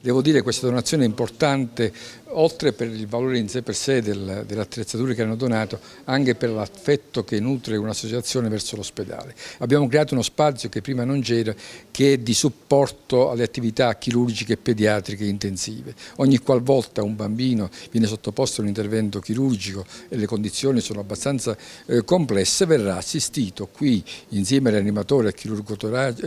Devo dire che questa donazione è importante oltre per il valore in sé per sé del, delle attrezzature che hanno donato, anche per l'affetto che nutre un'associazione verso l'ospedale. Abbiamo creato uno spazio che prima non c'era, che è di supporto alle attività chirurgiche e pediatriche intensive. Ogni qualvolta un bambino viene sottoposto a un intervento chirurgico e le condizioni sono abbastanza eh, complesse, verrà assistito qui insieme al reanimatore, al chirurgo,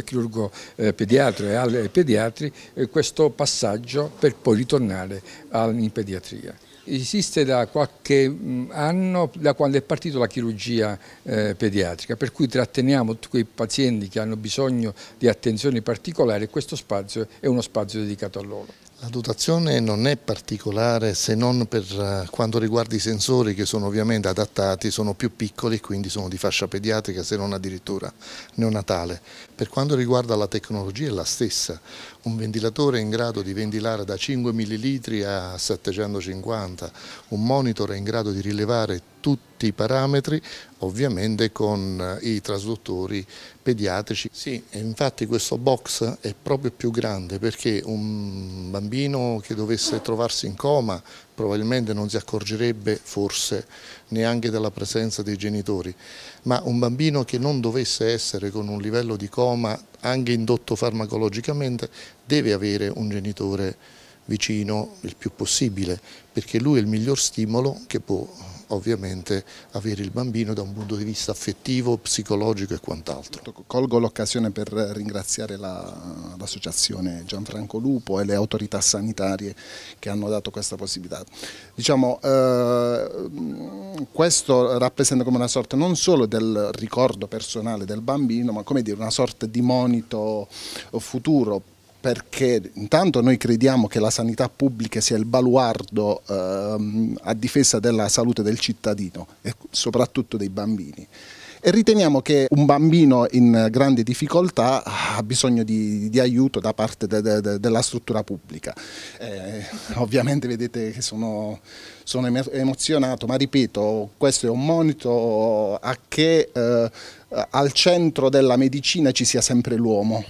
chirurgo eh, pediatra e ai pediatri eh, questo passaggio passaggio per poi ritornare in pediatria. Esiste da qualche mm, anno da quando è partita la chirurgia eh, pediatrica, per cui tratteniamo tutti quei pazienti che hanno bisogno di attenzioni particolari e questo spazio è uno spazio dedicato a loro. La dotazione non è particolare se non per eh, quanto riguarda i sensori che sono ovviamente adattati, sono più piccoli e quindi sono di fascia pediatrica se non addirittura neonatale. Per quanto riguarda la tecnologia è la stessa, un ventilatore è in grado di ventilare da 5 ml a 750, un monitor è in grado di rilevare tutti i parametri, ovviamente con eh, i trasduttori pediatrici. Sì, infatti questo box è proprio più grande perché un bambino che dovesse trovarsi in coma probabilmente non si accorgerebbe forse neanche della presenza dei genitori, ma un bambino che non dovesse essere con un livello di coma anche indotto farmacologicamente deve avere un genitore vicino il più possibile, perché lui è il miglior stimolo che può ovviamente avere il bambino da un punto di vista affettivo, psicologico e quant'altro. Colgo l'occasione per ringraziare l'associazione la, Gianfranco Lupo e le autorità sanitarie che hanno dato questa possibilità. Diciamo, eh, questo rappresenta come una sorta non solo del ricordo personale del bambino, ma come dire una sorta di monito futuro perché intanto noi crediamo che la sanità pubblica sia il baluardo ehm, a difesa della salute del cittadino e soprattutto dei bambini. E riteniamo che un bambino in grande difficoltà ha bisogno di, di aiuto da parte de, de, de, della struttura pubblica. Eh, ovviamente vedete che sono, sono, emozionato, ma ripeto, questo è un monito a che eh, al centro della medicina ci sia sempre l'uomo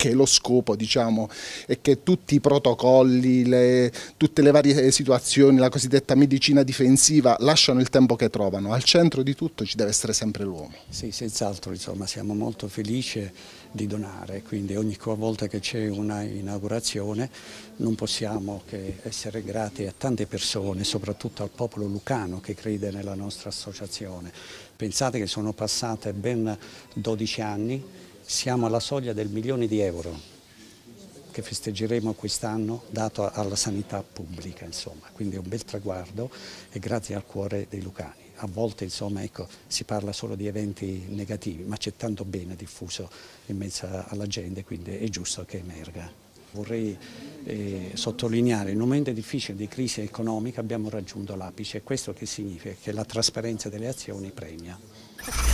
che è lo scopo diciamo e che tutti i protocolli, le, tutte le varie situazioni, la cosiddetta medicina difensiva lasciano il tempo che trovano, al centro di tutto ci deve essere sempre l'uomo. Sì, senz'altro insomma siamo molto felici di donare, quindi ogni volta che c'è una inaugurazione non possiamo che essere grati a tante persone, soprattutto al popolo lucano che crede nella nostra associazione. Pensate che sono passate ben 12 anni siamo alla soglia del milione di euro che festeggeremo quest'anno dato alla sanità pubblica, insomma. quindi è un bel traguardo e grazie al cuore dei lucani. A volte insomma, ecco, si parla solo di eventi negativi, ma c'è tanto bene diffuso in mezzo alla gente, quindi è giusto che emerga. Vorrei eh, sottolineare, in un momento difficile di crisi economica abbiamo raggiunto l'apice, questo che significa che la trasparenza delle azioni premia.